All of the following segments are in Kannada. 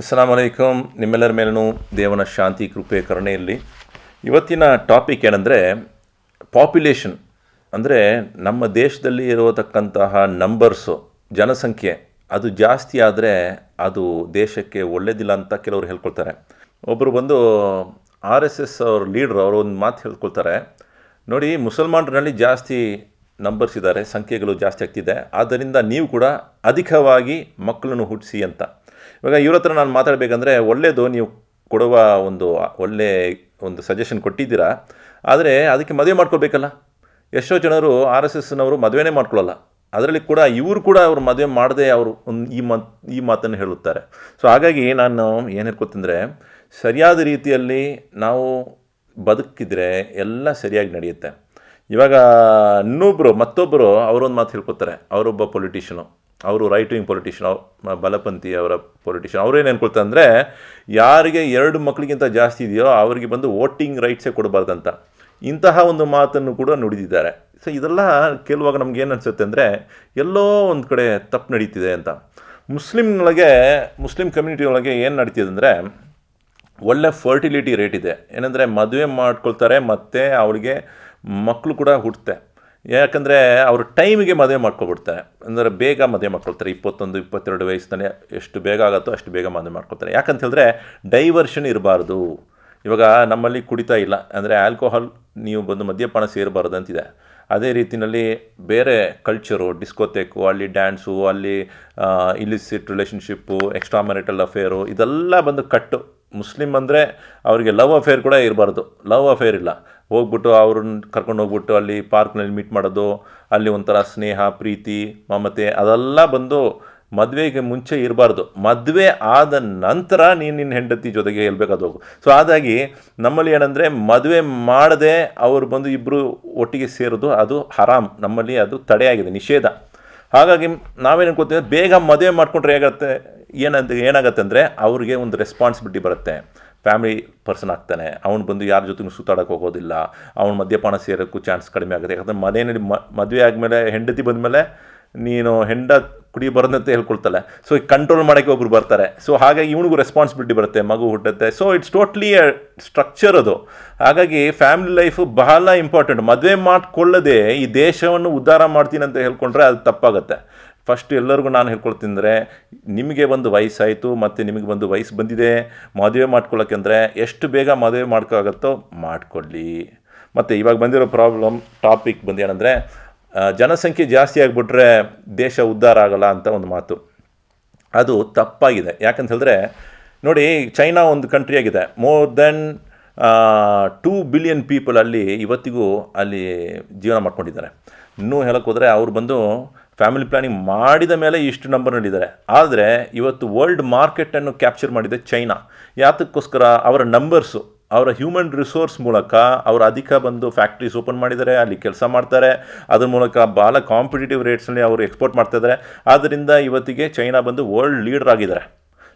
ಅಸ್ಸಾಂ ಅಲೈಕುಂ ನಿಮ್ಮೆಲ್ಲರ ಮೇಲೂ ದೇವನ ಶಾಂತಿ ಕೃಪೆ ಕರುಣೆಯಲ್ಲಿ ಇವತ್ತಿನ ಟಾಪಿಕ್ ಏನಂದರೆ ಪಾಪ್ಯುಲೇಷನ್ ಅಂದರೆ ನಮ್ಮ ದೇಶದಲ್ಲಿ ಇರೋತಕ್ಕಂತಹ ನಂಬರ್ಸು ಜನಸಂಖ್ಯೆ ಅದು ಜಾಸ್ತಿ ಆದರೆ ಅದು ದೇಶಕ್ಕೆ ಒಳ್ಳೇದಿಲ್ಲ ಅಂತ ಕೆಲವರು ಹೇಳ್ಕೊಳ್ತಾರೆ ಒಬ್ಬರು ಬಂದು ಆರ್ ಎಸ್ ಎಸ್ ಅವ್ರ ಲೀಡ್ರು ಅವರು ಒಂದು ಮಾತು ಹೇಳ್ಕೊಳ್ತಾರೆ ನೋಡಿ ಮುಸಲ್ಮಾನರಲ್ಲಿ ಜಾಸ್ತಿ ನಂಬರ್ಸ್ ಇದ್ದಾರೆ ಸಂಖ್ಯೆಗಳು ಜಾಸ್ತಿ ಆಗ್ತಿದೆ ಆದ್ದರಿಂದ ನೀವು ಕೂಡ ಅಧಿಕವಾಗಿ ಮಕ್ಕಳನ್ನು ಹುಟ್ಟಿಸಿ ಅಂತ ಇವಾಗ ಇವ್ರ ಹತ್ರ ನಾನು ಮಾತಾಡಬೇಕಂದ್ರೆ ಒಳ್ಳೆಯದು ನೀವು ಕೊಡುವ ಒಂದು ಒಳ್ಳೆ ಒಂದು ಸಜೆಷನ್ ಕೊಟ್ಟಿದ್ದೀರಾ ಆದರೆ ಅದಕ್ಕೆ ಮದುವೆ ಮಾಡ್ಕೊಳ್ಬೇಕಲ್ಲ ಎಷ್ಟೋ ಜನರು ಆರ್ ಎಸ್ ಎಸ್ನವರು ಮದುವೆನೇ ಮಾಡ್ಕೊಳ್ಳಲ್ಲ ಅದರಲ್ಲಿ ಕೂಡ ಇವರು ಕೂಡ ಅವರು ಮದುವೆ ಮಾಡದೆ ಅವರು ಒಂದು ಈ ಮಾತು ಈ ಮಾತನ್ನು ಹೇಳುತ್ತಾರೆ ಸೊ ಹಾಗಾಗಿ ನಾನು ಏನು ಹೇಳ್ಕೊತಂದರೆ ಸರಿಯಾದ ರೀತಿಯಲ್ಲಿ ನಾವು ಬದುಕಿದರೆ ಎಲ್ಲ ಸರಿಯಾಗಿ ನಡೆಯುತ್ತೆ ಇವಾಗ ಇನ್ನೊಬ್ಬರು ಮತ್ತೊಬ್ಬರು ಅವರೊಂದು ಮಾತು ಹೇಳ್ಕೊತಾರೆ ಅವರೊಬ್ಬ ಪೊಲಿಟಿಷಿಯನು ಅವರು ರೈಟ್ ವಿಂಗ್ ಪೊಲಿಟಿಷನ್ ಬಲಪಂಥಿ ಅವರ ಪೊಲಿಟಿಷನ್ ಅವ್ರೇನು ಅನ್ಕೊಳ್ತಾ ಅಂದರೆ ಯಾರಿಗೆ ಎರಡು ಮಕ್ಕಳಿಗಿಂತ ಜಾಸ್ತಿ ಇದೆಯೋ ಅವರಿಗೆ ಬಂದು ವೋಟಿಂಗ್ ರೈಟ್ಸೇ ಕೊಡಬಾರ್ದಂತ ಇಂತಹ ಒಂದು ಮಾತನ್ನು ಕೂಡ ನುಡಿದಿದ್ದಾರೆ ಸೊ ಇದೆಲ್ಲ ಕೇಳುವಾಗ ನಮ್ಗೆ ಏನು ಅನಿಸುತ್ತೆ ಅಂದರೆ ಎಲ್ಲೋ ಒಂದು ಕಡೆ ತಪ್ಪು ನಡೀತಿದೆ ಅಂತ ಮುಸ್ಲಿಮ್ಗಳಿಗೆ ಮುಸ್ಲಿಂ ಕಮ್ಯುನಿಟಿ ಒಳಗೆ ಏನು ನಡೀತಿದೆ ಅಂದರೆ ಒಳ್ಳೆ ಫರ್ಟಿಲಿಟಿ ರೇಟ್ ಇದೆ ಏನಂದರೆ ಮದುವೆ ಮಾಡ್ಕೊಳ್ತಾರೆ ಮತ್ತು ಅವಳಿಗೆ ಮಕ್ಕಳು ಕೂಡ ಹುಟ್ಟುತ್ತೆ ಯಾಕಂದರೆ ಅವರು ಟೈಮಿಗೆ ಮದುವೆ ಮಾಡ್ಕೊಬಿಡ್ತಾರೆ ಅಂದರೆ ಬೇಗ ಮದುವೆ ಮಾಡ್ಕೊಳ್ತಾರೆ ಇಪ್ಪತ್ತೊಂದು ಇಪ್ಪತ್ತೆರಡು ವಯಸ್ಸಿನ ಎಷ್ಟು ಬೇಗ ಆಗುತ್ತೋ ಅಷ್ಟು ಬೇಗ ಮದುವೆ ಮಾಡ್ಕೊಳ್ತಾರೆ ಯಾಕಂತ ಹೇಳಿದ್ರೆ ಡೈವರ್ಷನ್ ಇರಬಾರ್ದು ಇವಾಗ ನಮ್ಮಲ್ಲಿ ಕುಡಿತಾ ಇಲ್ಲ ಅಂದರೆ ಆಲ್ಕೋಹಾಲ್ ನೀವು ಬಂದು ಮದ್ಯಪಾನ ಸೇರಬಾರ್ದು ಅಂತಿದೆ ಅದೇ ರೀತಿಯಲ್ಲಿ ಬೇರೆ ಕಲ್ಚರು ಡಿಸ್ಕೋತೇಕು ಅಲ್ಲಿ ಡ್ಯಾನ್ಸು ಅಲ್ಲಿ ಸಿಟ್ ರಿಲೇಷನ್ಶಿಪ್ಪು ಎಕ್ಸ್ಟ್ರಾ ಮ್ಯಾರಿಟಲ್ ಅಫೇರು ಇದೆಲ್ಲ ಬಂದು ಕಟ್ಟು ಮುಸ್ಲಿಮ್ ಅಂದರೆ ಅವರಿಗೆ ಲವ್ ಅಫೇರ್ ಕೂಡ ಇರಬಾರ್ದು ಲವ್ ಅಫೇರ್ ಇಲ್ಲ ಹೋಗ್ಬಿಟ್ಟು ಅವ್ರನ್ನ ಕರ್ಕೊಂಡು ಹೋಗ್ಬಿಟ್ಟು ಅಲ್ಲಿ ಪಾರ್ಕ್ನಲ್ಲಿ ಮೀಟ್ ಮಾಡೋದು ಅಲ್ಲಿ ಒಂಥರ ಸ್ನೇಹ ಪ್ರೀತಿ ಮಮತೆ ಅದೆಲ್ಲ ಬಂದು ಮದುವೆಗೆ ಮುಂಚೆ ಇರಬಾರ್ದು ಮದುವೆ ಆದ ನಂತರ ನೀನು ನಿನ್ನ ಹೆಂಡತಿ ಜೊತೆಗೆ ಹೇಳ್ಬೇಕಾದ ಸೊ ಹಾಗಾಗಿ ನಮ್ಮಲ್ಲಿ ಏನಂದರೆ ಮದುವೆ ಮಾಡದೆ ಅವರು ಬಂದು ಇಬ್ಬರು ಒಟ್ಟಿಗೆ ಸೇರೋದು ಅದು ಹರಾಮ್ ನಮ್ಮಲ್ಲಿ ಅದು ತಡೆಯಾಗಿದೆ ನಿಷೇಧ ಹಾಗಾಗಿ ನಾವೇನು ಗೊತ್ತಿದೆ ಬೇಗ ಮದುವೆ ಮಾಡಿಕೊಂಡ್ರೆ ಹೇಗತ್ತೆ ಏನಂತ ಏನಾಗುತ್ತೆ ಅಂದರೆ ಅವ್ರಿಗೆ ಒಂದು ರೆಸ್ಪಾನ್ಸಿಬಿಲಿಟಿ ಬರುತ್ತೆ ಫ್ಯಾಮಿಲಿ ಪರ್ಸನ್ ಆಗ್ತಾನೆ ಅವ್ನು ಬಂದು ಯಾರ ಜೊತೆಗೂ ಸುತ್ತಾಡೋಕ್ಕೆ ಹೋಗೋದಿಲ್ಲ ಅವ್ನು ಮದ್ಯಪಾನ ಸೇರೋಕ್ಕೂ ಚಾನ್ಸ್ ಕಡಿಮೆ ಆಗುತ್ತೆ ಯಾಕಂದರೆ ಮನೆಯಲ್ಲಿ ಮದುವೆ ಆದಮೇಲೆ ಹೆಂಡತಿ ಬಂದಮೇಲೆ ನೀನು ಹೆಂಡ ಕುಡಿ ಬರೋದಂತ ಹೇಳ್ಕೊಳ್ತಾಳೆ ಸೊ ಈಗ ಕಂಟ್ರೋಲ್ ಮಾಡೋಕ್ಕೆ ಒಬ್ರು ಬರ್ತಾರೆ ಸೊ ಹಾಗಾಗಿ ಇವನಿಗೂ ರೆಸ್ಪಾನ್ಸಿಬಿಲಿಟಿ ಬರುತ್ತೆ ಮಗು ಹುಟ್ಟುತ್ತೆ ಸೊ ಇಟ್ಸ್ ಟೋಟ್ಲಿ ಸ್ಟ್ರಕ್ಚರ್ ಅದು ಹಾಗಾಗಿ ಫ್ಯಾಮಿಲಿ ಲೈಫು ಬಹಳ ಇಂಪಾರ್ಟೆಂಟ್ ಮದುವೆ ಮಾಡಿಕೊಳ್ಳದೆ ಈ ದೇಶವನ್ನು ಉದ್ಧಾರ ಮಾಡ್ತೀನಿ ಅಂತ ಹೇಳ್ಕೊಂಡ್ರೆ ಅದು ತಪ್ಪಾಗುತ್ತೆ ಫಸ್ಟ್ ಎಲ್ಲರಿಗೂ ನಾನು ಹೇಳ್ಕೊಳ್ತಿಂದರೆ ನಿಮಗೆ ಒಂದು ವಯಸ್ಸಾಯಿತು ಮತ್ತು ನಿಮಗೆ ಒಂದು ವಯಸ್ಸು ಬಂದಿದೆ ಮದುವೆ ಅಂದರೆ ಎಷ್ಟು ಬೇಗ ಮದುವೆ ಮಾಡ್ಕೋಗತ್ತೋ ಮಾಡ್ಕೊಳ್ಳಿ ಮತ್ತು ಇವಾಗ ಬಂದಿರೋ ಪ್ರಾಬ್ಲಮ್ ಟಾಪಿಕ್ ಬಂದು ಏನಂದರೆ ಜನಸಂಖ್ಯೆ ಜಾಸ್ತಿ ಆಗಿಬಿಟ್ರೆ ದೇಶ ಉದ್ಧಾರ ಆಗಲ್ಲ ಅಂತ ಒಂದು ಮಾತು ಅದು ತಪ್ಪಾಗಿದೆ ಯಾಕಂತ ಹೇಳಿದ್ರೆ ನೋಡಿ ಚೈನಾ ಒಂದು ಕಂಟ್ರಿ ಆಗಿದೆ more than two billion people ಅಲ್ಲಿ ಇವತ್ತಿಗೂ ಅಲ್ಲಿ ಜೀವನ ಮಾಡ್ಕೊಂಡಿದ್ದಾರೆ ಇನ್ನೂ ಹೇಳೋಕ್ಕೋದ್ರೆ ಅವ್ರು ಬಂದು ಫ್ಯಾಮಿಲಿ ಪ್ಲಾನಿಂಗ್ ಮಾಡಿದ ಮೇಲೆ ಇಷ್ಟು ನಂಬರ್ ನೋಡಿದ್ದಾರೆ ಆದರೆ ಇವತ್ತು ವರ್ಲ್ಡ್ ಮಾರ್ಕೆಟನ್ನು ಕ್ಯಾಪ್ಚರ್ ಮಾಡಿದೆ ಚೈನಾ ಯಾತಕ್ಕೋಸ್ಕರ ಅವರ ನಂಬರ್ಸು ಅವರ ಹ್ಯೂಮನ್ ರಿಸೋರ್ಸ್ ಮೂಲಕ ಅವರು ಅಧಿಕ ಬಂದು ಫ್ಯಾಕ್ಟ್ರೀಸ್ ಓಪನ್ ಮಾಡಿದ್ದಾರೆ ಅಲ್ಲಿ ಕೆಲಸ ಮಾಡ್ತಾರೆ ಅದ್ರ ಮೂಲಕ ಭಾಳ ಕಾಂಪಿಟೇಟಿವ್ ರೇಟ್ಸ್ನಲ್ಲಿ ಅವರು ಎಕ್ಸ್ಪೋರ್ಟ್ ಇದ್ದಾರೆ ಆದ್ದರಿಂದ ಇವತ್ತಿಗೆ ಚೈನಾ ಬಂದು ವರ್ಲ್ಡ್ ಲೀಡರ್ ಆಗಿದ್ದಾರೆ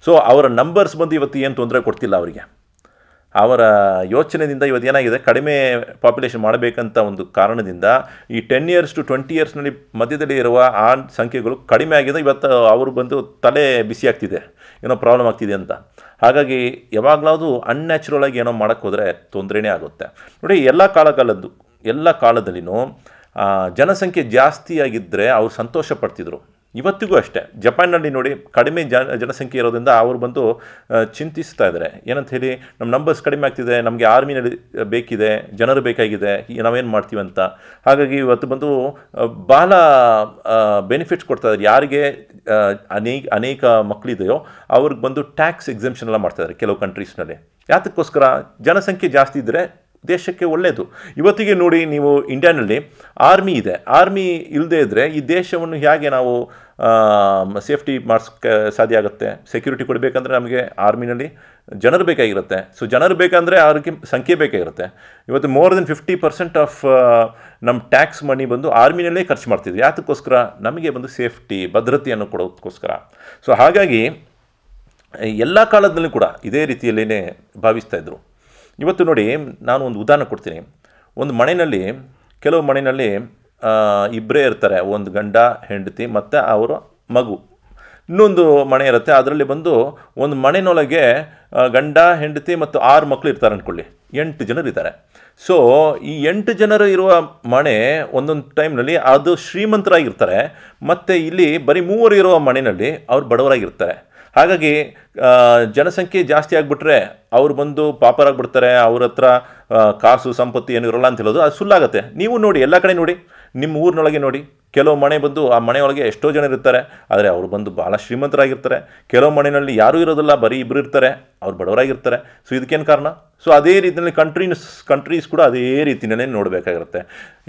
ಸೊ ಅವರ ನಂಬರ್ಸ್ ಬಂದು ಇವತ್ತು ಏನು ತೊಂದರೆ ಕೊಡ್ತಿಲ್ಲ ಅವರಿಗೆ ಅವರ ಯೋಚನೆಯಿಂದ ಇವತ್ತು ಏನಾಗಿದೆ ಕಡಿಮೆ ಪಾಪ್ಯುಲೇಷನ್ ಮಾಡಬೇಕಂತ ಒಂದು ಕಾರಣದಿಂದ ಈ ಟೆನ್ ಇಯರ್ಸ್ ಟು ಟ್ವೆಂಟಿ ಇಯರ್ಸ್ನಲ್ಲಿ ಮಧ್ಯದಲ್ಲಿ ಇರುವ ಆ ಸಂಖ್ಯೆಗಳು ಕಡಿಮೆ ಆಗಿದೆ ಇವತ್ತು ಅವರು ಬಂದು ತಲೆ ಬಿಸಿ ಆಗ್ತಿದೆ ಏನೋ ಪ್ರಾಬ್ಲಮ್ ಆಗ್ತಿದೆ ಅಂತ ಹಾಗಾಗಿ ಯಾವಾಗಲಾದರೂ ಅನ್ಯಾಚುರಲ್ ಆಗಿ ಏನೋ ಹೋದರೆ ತೊಂದರೆನೇ ಆಗುತ್ತೆ ನೋಡಿ ಎಲ್ಲ ಕಾಲಕಾಲದ್ದು ಎಲ್ಲ ಕಾಲದಲ್ಲಿನೂ ಜನಸಂಖ್ಯೆ ಜಾಸ್ತಿಯಾಗಿದ್ದರೆ ಅವರು ಸಂತೋಷ ಪಡ್ತಿದ್ರು ಇವತ್ತಿಗೂ ಅಷ್ಟೇ ಜಪಾನ್ನಲ್ಲಿ ನೋಡಿ ಕಡಿಮೆ ಜನ ಜನಸಂಖ್ಯೆ ಇರೋದ್ರಿಂದ ಅವರು ಬಂದು ಚಿಂತಿಸ್ತಾ ಇದ್ದಾರೆ ಏನಂತ ಹೇಳಿ ನಮ್ಮ ನಂಬರ್ಸ್ ಕಡಿಮೆ ಆಗ್ತಿದೆ ನಮಗೆ ಆರ್ಮಿನಲ್ಲಿ ಬೇಕಿದೆ ಜನರು ಬೇಕಾಗಿದೆ ನಾವೇನು ಮಾಡ್ತೀವಿ ಅಂತ ಹಾಗಾಗಿ ಇವತ್ತು ಬಂದು ಭಾಳ ಬೆನಿಫಿಟ್ಸ್ ಕೊಡ್ತಾ ಇದ್ದಾರೆ ಯಾರಿಗೆ ಅನೇಕ ಅನೇಕ ಮಕ್ಕಳಿದೆಯೋ ಅವ್ರಿಗೆ ಬಂದು ಟ್ಯಾಕ್ಸ್ ಎಕ್ಸೆಂಪ್ಷನ್ ಎಲ್ಲ ಮಾಡ್ತಾಯಿದ್ದಾರೆ ಕೆಲವು ಕಂಟ್ರೀಸ್ನಲ್ಲಿ ಯಾತಕ್ಕೋಸ್ಕರ ಜನಸಂಖ್ಯೆ ಜಾಸ್ತಿ ಇದ್ದರೆ ದೇಶಕ್ಕೆ ಒಳ್ಳೆಯದು ಇವತ್ತಿಗೆ ನೋಡಿ ನೀವು ಇಂಡಿಯಾನಲ್ಲಿ ಆರ್ಮಿ ಇದೆ ಆರ್ಮಿ ಇಲ್ಲದೇ ಇದ್ದರೆ ಈ ದೇಶವನ್ನು ಹೇಗೆ ನಾವು ಸೇಫ್ಟಿ ಮಾಡಿಸ್ಕ ಸಾಧ್ಯ ಆಗುತ್ತೆ ಸೆಕ್ಯೂರಿಟಿ ಕೊಡಬೇಕಂದ್ರೆ ನಮಗೆ ಆರ್ಮಿನಲ್ಲಿ ಜನರು ಬೇಕಾಗಿರುತ್ತೆ ಸೊ ಜನರು ಬೇಕಂದರೆ ಅವ್ರಿಗೆ ಸಂಖ್ಯೆ ಬೇಕಾಗಿರುತ್ತೆ ಇವತ್ತು more than fifty percent of ನಮ್ಮ ಟ್ಯಾಕ್ಸ್ ಮನಿ ಬಂದು ಆರ್ಮಿನಲ್ಲೇ ಖರ್ಚು ಮಾಡ್ತಿದ್ವಿ ಯಾತಕ್ಕೋಸ್ಕರ ನಮಗೆ ಬಂದು ಸೇಫ್ಟಿ ಭದ್ರತೆಯನ್ನು ಕೊಡೋದಕ್ಕೋಸ್ಕರ ಸೊ ಹಾಗಾಗಿ ಎಲ್ಲ ಕಾಲದಲ್ಲೂ ಕೂಡ ಇದೇ ರೀತಿಯಲ್ಲೇ ಭಾವಿಸ್ತಾ ಇದ್ದರು ಇವತ್ತು ನೋಡಿ ನಾನು ಒಂದು ಉದಾಹರಣೆ ಕೊಡ್ತೀನಿ ಒಂದು ಮನೆಯಲ್ಲಿ ಕೆಲವು ಮನೆಯಲ್ಲಿ ಇಬ್ಬರೇ ಇರ್ತಾರೆ ಒಂದು ಗಂಡ ಹೆಂಡತಿ ಮತ್ತು ಅವರ ಮಗು ಇನ್ನೊಂದು ಮನೆ ಇರುತ್ತೆ ಅದರಲ್ಲಿ ಬಂದು ಒಂದು ಮನೆಯೊಳಗೆ ಗಂಡ ಹೆಂಡತಿ ಮತ್ತು ಆರು ಮಕ್ಕಳು ಇರ್ತಾರೆ ಅಂದ್ಕೊಳ್ಳಿ ಎಂಟು ಜನರು ಇದ್ದಾರೆ ಸೊ ಈ ಎಂಟು ಜನರು ಇರುವ ಮನೆ ಒಂದೊಂದು ಟೈಮ್ನಲ್ಲಿ ಅದು ಶ್ರೀಮಂತರಾಗಿರ್ತಾರೆ ಮತ್ತು ಇಲ್ಲಿ ಬರೀ ಮೂವರು ಇರುವ ಮನೆಯಲ್ಲಿ ಅವ್ರು ಬಡವರಾಗಿರ್ತಾರೆ ಹಾಗಾಗಿ ಜನಸಂಖ್ಯೆ ಜಾಸ್ತಿ ಆಗಿಬಿಟ್ರೆ ಅವ್ರು ಬಂದು ಪಾಪರಾಗಿಬಿಡ್ತಾರೆ ಅವ್ರ ಹತ್ರ ಕಾಸು ಸಂಪತ್ತು ಏನು ಇರೋಲ್ಲ ಅಂತ ಹೇಳೋದು ಅದು ಸುಳ್ಳಾಗತ್ತೆ ನೀವು ನೋಡಿ ಎಲ್ಲ ಕಡೆ ನೋಡಿ ನಿಮ್ಮ ಊರಿನೊಳಗೆ ನೋಡಿ ಕೆಲವು ಮನೆ ಬಂದು ಆ ಮನೆಯೊಳಗೆ ಎಷ್ಟೋ ಜನ ಇರ್ತಾರೆ ಆದರೆ ಅವರು ಬಂದು ಭಾಳ ಶ್ರೀಮಂತರಾಗಿರ್ತಾರೆ ಕೆಲವು ಮನೆಯಲ್ಲಿ ಯಾರೂ ಇರೋದಿಲ್ಲ ಬರೀ ಇಬ್ಬರು ಇರ್ತಾರೆ ಅವ್ರು ಬಡವರಾಗಿರ್ತಾರೆ ಸೊ ಇದಕ್ಕೇನು ಕಾರಣ ಸೊ ಅದೇ ರೀತಿಯಲ್ಲಿ ಕಂಟ್ರೀಸ್ ಕಂಟ್ರೀಸ್ ಕೂಡ ಅದೇ ರೀತಿಯಲ್ಲೇ ನೋಡಬೇಕಾಗಿರುತ್ತೆ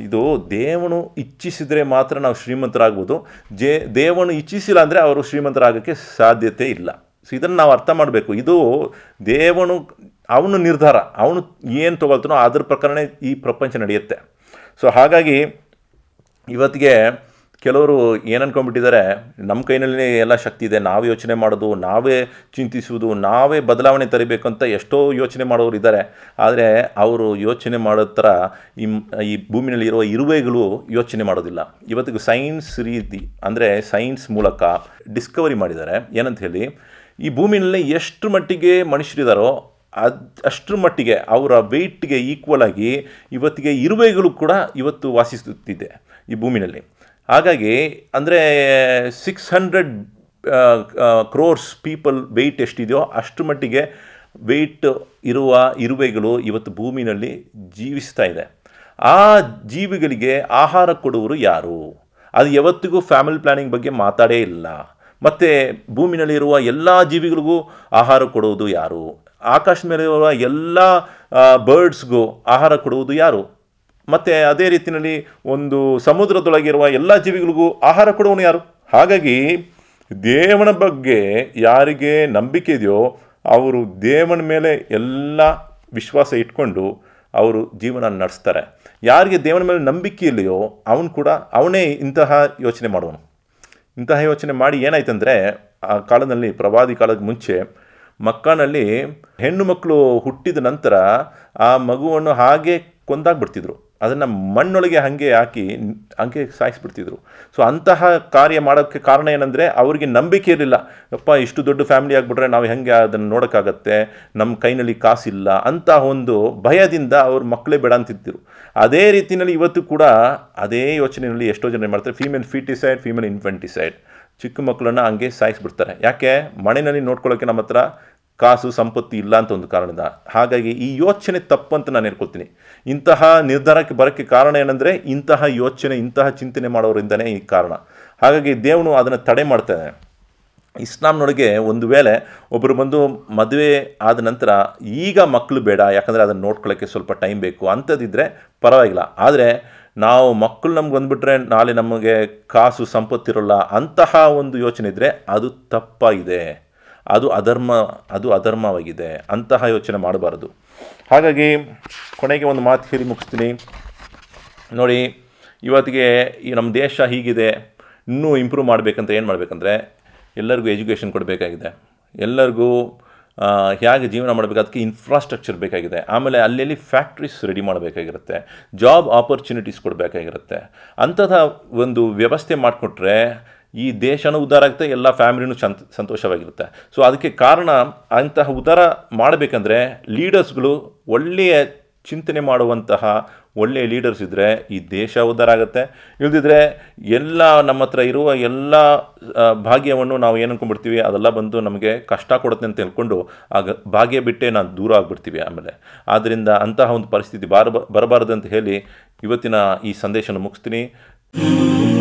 ಇದು ದೇವನು ಇಚ್ಛಿಸಿದರೆ ಮಾತ್ರ ನಾವು ಶ್ರೀಮಂತರಾಗ್ಬೋದು ಜೇ ದೇವನು ಇಚ್ಛಿಸಿಲ್ಲ ಅಂದರೆ ಅವರು ಶ್ರೀಮಂತರಾಗೋಕ್ಕೆ ಸಾಧ್ಯತೆ ಇಲ್ಲ ಸೊ ಇದನ್ನು ನಾವು ಅರ್ಥ ಮಾಡಬೇಕು ಇದು ದೇವನು ಅವನು ನಿರ್ಧಾರ ಅವನು ಏನು ತೊಗೊಳ್ತಾನೋ ಅದ್ರ ಪ್ರಕಾರನೇ ಈ ಪ್ರಪಂಚ ನಡೆಯುತ್ತೆ ಸೊ ಹಾಗಾಗಿ ಇವತ್ತಿಗೆ ಕೆಲವರು ಏನನ್ಕೊಂಡ್ಬಿಟ್ಟಿದ್ದಾರೆ ನಮ್ಮ ಕೈನಲ್ಲಿ ಎಲ್ಲ ಶಕ್ತಿ ಇದೆ ನಾವು ಯೋಚನೆ ಮಾಡೋದು ನಾವೇ ಚಿಂತಿಸುವುದು ನಾವೇ ಬದಲಾವಣೆ ತರಬೇಕು ಅಂತ ಎಷ್ಟೋ ಯೋಚನೆ ಮಾಡೋರು ಇದ್ದಾರೆ ಆದರೆ ಅವರು ಯೋಚನೆ ಮಾಡೋ ಥರ ಈ ಈ ಭೂಮಿನಲ್ಲಿರುವ ಇರುವೆಗಳು ಯೋಚನೆ ಮಾಡೋದಿಲ್ಲ ಇವತ್ತಿಗೆ ಸೈನ್ಸ್ ರೀತಿ ಅಂದರೆ ಸೈನ್ಸ್ ಮೂಲಕ ಡಿಸ್ಕವರಿ ಮಾಡಿದ್ದಾರೆ ಏನಂತ ಹೇಳಿ ಈ ಭೂಮಿನಲ್ಲಿ ಎಷ್ಟು ಮಟ್ಟಿಗೆ ಮನುಷ್ಯರಿದ್ದಾರೋ ಅದು ಅಷ್ಟರ ಮಟ್ಟಿಗೆ ಅವರ ವೆಯ್ಟ್ಗೆ ಈಕ್ವಲ್ ಆಗಿ ಇವತ್ತಿಗೆ ಇರುವೆಗಳು ಕೂಡ ಇವತ್ತು ವಾಸಿಸುತ್ತಿದೆ ಈ ಭೂಮಿನಲ್ಲಿ ಹಾಗಾಗಿ ಅಂದರೆ six hundred crores people weight ಎಷ್ಟಿದೆಯೋ ಅಷ್ಟು ಮಟ್ಟಿಗೆ ವೆಯ್ಟ್ ಇರುವ ಇರುವೆಗಳು ಇವತ್ತು ಭೂಮಿನಲ್ಲಿ ಜೀವಿಸ್ತಾ ಇದೆ ಆ ಜೀವಿಗಳಿಗೆ ಆಹಾರ ಕೊಡುವರು ಯಾರು ಅದು ಯಾವತ್ತಿಗೂ ಫ್ಯಾಮಿಲಿ ಪ್ಲಾನಿಂಗ್ ಬಗ್ಗೆ ಮಾತಾಡೇ ಇಲ್ಲ ಮತ್ತು ಭೂಮಿನಲ್ಲಿರುವ ಎಲ್ಲ ಜೀವಿಗಳಿಗೂ ಆಹಾರ ಕೊಡುವುದು ಯಾರು ಆಕಾಶದ ಮೇಲಿರುವ ಎಲ್ಲ ಬರ್ಡ್ಸ್ಗೂ ಆಹಾರ ಕೊಡುವುದು ಯಾರು ಮತ್ತು ಅದೇ ರೀತಿಯಲ್ಲಿ ಒಂದು ಸಮುದ್ರದೊಳಗಿರುವ ಎಲ್ಲ ಜೀವಿಗಳಿಗೂ ಆಹಾರ ಕೊಡುವನು ಯಾರು ಹಾಗಾಗಿ ದೇವನ ಬಗ್ಗೆ ಯಾರಿಗೆ ನಂಬಿಕೆ ಇದೆಯೋ ಅವರು ದೇವನ ಮೇಲೆ ಎಲ್ಲ ವಿಶ್ವಾಸ ಇಟ್ಕೊಂಡು ಅವರು ಜೀವನ ನಡೆಸ್ತಾರೆ ಯಾರಿಗೆ ದೇವನ ಮೇಲೆ ನಂಬಿಕೆ ಇಲ್ಲೆಯೋ ಅವನು ಕೂಡ ಅವನೇ ಇಂತಹ ಯೋಚನೆ ಮಾಡುವನು ಇಂತಹ ಯೋಚನೆ ಮಾಡಿ ಏನಾಯ್ತಂದರೆ ಆ ಕಾಲದಲ್ಲಿ ಪ್ರವಾದಿ ಕಾಲದ ಮುಂಚೆ ಮಕ್ಕಳಲ್ಲಿ ಹೆಣ್ಣು ಮಕ್ಕಳು ಹುಟ್ಟಿದ ನಂತರ ಆ ಮಗುವನ್ನು ಹಾಗೆ ಕೊಂದಾಗ್ಬಿಡ್ತಿದ್ರು ಅದನ್ನು ಮಣ್ಣೊಳಗೆ ಹಾಗೆ ಹಾಕಿ ಹಂಗೆ ಸಾಯಿಸ್ಬಿಡ್ತಿದ್ರು ಸೊ ಅಂತಹ ಕಾರ್ಯ ಮಾಡೋಕ್ಕೆ ಕಾರಣ ಏನಂದರೆ ಅವರಿಗೆ ನಂಬಿಕೆ ಇರಲಿಲ್ಲ ಅಪ್ಪ ಇಷ್ಟು ದೊಡ್ಡ ಫ್ಯಾಮಿಲಿ ಆಗಿಬಿಟ್ರೆ ನಾವು ಹೆಂಗೆ ಅದನ್ನು ನೋಡೋಕ್ಕಾಗತ್ತೆ ನಮ್ಮ ಕೈನಲ್ಲಿ ಕಾಸಿಲ್ಲ ಅಂತ ಒಂದು ಭಯದಿಂದ ಅವ್ರ ಮಕ್ಕಳೇ ಬೇಡ ಅಂತಿದ್ದರು ಅದೇ ರೀತಿಯಲ್ಲಿ ಇವತ್ತು ಕೂಡ ಅದೇ ಯೋಚನೆಯಲ್ಲಿ ಎಷ್ಟೋ ಜನ ಮಾಡ್ತಾರೆ ಫೀಮೇಲ್ ಫೀಟಿಸೈಡ್ ಫೀಮೇಲ್ ಇನ್ಫೆಂಟಿಸೈಡ್ ಚಿಕ್ಕ ಮಕ್ಕಳನ್ನು ಹಂಗೆ ಸಾಯಿಸ್ಬಿಡ್ತಾರೆ ಯಾಕೆ ಮನೆಯಲ್ಲಿ ನೋಡ್ಕೊಳ್ಳೋಕ್ಕೆ ನಮ್ಮ ಹತ್ರ ಕಾಸು ಸಂಪತ್ತು ಇಲ್ಲ ಅಂತ ಒಂದು ಕಾರಣದ ಹಾಗಾಗಿ ಈ ಯೋಚನೆ ತಪ್ಪಂತ ನಾನು ಹೇಳ್ಕೊಳ್ತೀನಿ ಇಂತಹ ನಿರ್ಧಾರಕ್ಕೆ ಬರೋಕ್ಕೆ ಕಾರಣ ಏನಂದರೆ ಇಂತಹ ಯೋಚನೆ ಇಂತಹ ಚಿಂತನೆ ಮಾಡೋರಿಂದನೇ ಈ ಕಾರಣ ಹಾಗಾಗಿ ದೇವನು ಅದನ್ನು ತಡೆ ಮಾಡ್ತಾನೆ ಇಸ್ಲಾಂನೊಳಗೆ ಒಂದು ವೇಳೆ ಒಬ್ಬರು ಬಂದು ಮದುವೆ ಆದ ನಂತರ ಈಗ ಮಕ್ಕಳು ಬೇಡ ಯಾಕಂದರೆ ಅದನ್ನು ನೋಡ್ಕೊಳ್ಳೋಕ್ಕೆ ಸ್ವಲ್ಪ ಟೈಮ್ ಬೇಕು ಅಂಥದ್ದಿದ್ರೆ ಪರವಾಗಿಲ್ಲ ಆದರೆ ನಾವು ಮಕ್ಕಳು ನಮ್ಗೆ ಬಂದುಬಿಟ್ರೆ ನಾಳೆ ನಮಗೆ ಕಾಸು ಸಂಪತ್ತಿರೋಲ್ಲ ಅಂತಹ ಒಂದು ಯೋಚನೆ ಇದ್ದರೆ ಅದು ತಪ್ಪಾಗಿದೆ ಅದು ಅಧರ್ಮ ಅದು ಅಧರ್ಮವಾಗಿದೆ ಅಂತಹ ಯೋಚನೆ ಮಾಡಬಾರ್ದು ಹಾಗಾಗಿ ಕೊನೆಗೆ ಒಂದು ಮಾತು ಹೇಳಿ ಮುಗಿಸ್ತೀನಿ ನೋಡಿ ಇವತ್ತಿಗೆ ಈ ನಮ್ಮ ದೇಶ ಹೀಗಿದೆ ಇನ್ನೂ ಇಂಪ್ರೂವ್ ಮಾಡಬೇಕಂತ ಏನು ಮಾಡಬೇಕಂದ್ರೆ ಎಲ್ಲರಿಗೂ ಎಜುಕೇಷನ್ ಕೊಡಬೇಕಾಗಿದೆ ಎಲ್ಲರಿಗೂ ಹೇಗೆ ಜೀವನ ಮಾಡಬೇಕು ಅದಕ್ಕೆ ಇನ್ಫ್ರಾಸ್ಟ್ರಕ್ಚರ್ ಬೇಕಾಗಿದೆ ಆಮೇಲೆ ಅಲ್ಲೆಲ್ಲಿ ಫ್ಯಾಕ್ಟ್ರೀಸ್ ರೆಡಿ ಮಾಡಬೇಕಾಗಿರುತ್ತೆ ಜಾಬ್ ಆಪರ್ಚುನಿಟೀಸ್ ಕೊಡಬೇಕಾಗಿರುತ್ತೆ ಅಂತಹ ಒಂದು ವ್ಯವಸ್ಥೆ ಮಾಡಿಕೊಟ್ರೆ ಈ ದೇಶನೂ ಉದ್ಧಾರ ಆಗುತ್ತೆ ಎಲ್ಲ ಫ್ಯಾಮಿಲಿನೂ ಸಂತ ಸಂತೋಷವಾಗಿರುತ್ತೆ ಸೊ ಅದಕ್ಕೆ ಕಾರಣ ಅಂತಹ ಉದ್ಧಾರ ಮಾಡಬೇಕಂದ್ರೆ ಲೀಡರ್ಸ್ಗಳು ಒಳ್ಳೆಯ ಚಿಂತನೆ ಮಾಡುವಂತಹ ಒಳ್ಳೆಯ ಲೀಡರ್ಸ್ ಇದ್ದರೆ ಈ ದೇಶ ಉದ್ಧಾರ ಆಗುತ್ತೆ ಇಲ್ದಿದ್ರೆ ಎಲ್ಲ ನಮ್ಮ ಹತ್ರ ಇರುವ ಎಲ್ಲ ಭಾಗ್ಯವನ್ನು ನಾವು ಏನು ಅನ್ಕೊಂಡ್ಬಿಡ್ತೀವಿ ಅದೆಲ್ಲ ಬಂದು ನಮಗೆ ಕಷ್ಟ ಕೊಡುತ್ತೆ ಅಂತ ಹೇಳ್ಕೊಂಡು ಆಗ ಭಾಗ್ಯ ಬಿಟ್ಟೆ ನಾನು ದೂರ ಆಗಿಬಿಡ್ತೀವಿ ಆಮೇಲೆ ಆದ್ದರಿಂದ ಅಂತಹ ಒಂದು ಪರಿಸ್ಥಿತಿ ಬಾರ ಬರಬಾರ್ದು ಅಂತ ಹೇಳಿ ಇವತ್ತಿನ ಈ ಸಂದೇಶನ ಮುಗಿಸ್ತೀನಿ